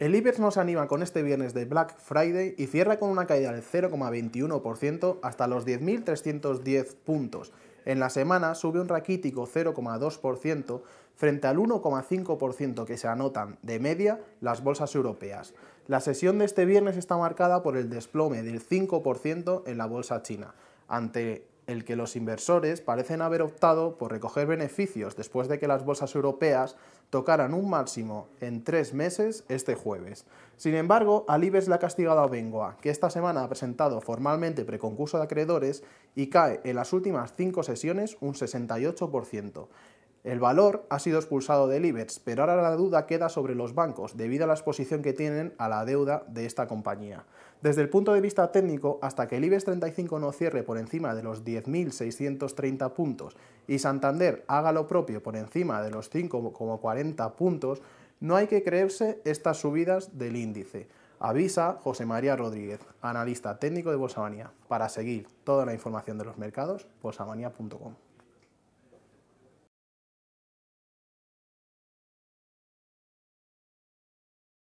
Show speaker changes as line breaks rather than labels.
El IBEX nos anima con este viernes de Black Friday y cierra con una caída del 0,21% hasta los 10.310 puntos. En la semana sube un raquítico 0,2% frente al 1,5% que se anotan de media las bolsas europeas. La sesión de este viernes está marcada por el desplome del 5% en la bolsa china, ante el que los inversores parecen haber optado por recoger beneficios después de que las bolsas europeas tocaran un máximo en tres meses este jueves. Sin embargo, Alibes la le ha castigado a que esta semana ha presentado formalmente preconcurso de acreedores y cae en las últimas cinco sesiones un 68%. El valor ha sido expulsado del IBEX, pero ahora la duda queda sobre los bancos, debido a la exposición que tienen a la deuda de esta compañía. Desde el punto de vista técnico, hasta que el IBEX 35 no cierre por encima de los 10.630 puntos y Santander haga lo propio por encima de los 5,40 puntos, no hay que creerse estas subidas del índice. Avisa José María Rodríguez, analista técnico de Manía, Para seguir toda la información de los mercados, bolsamanía.com.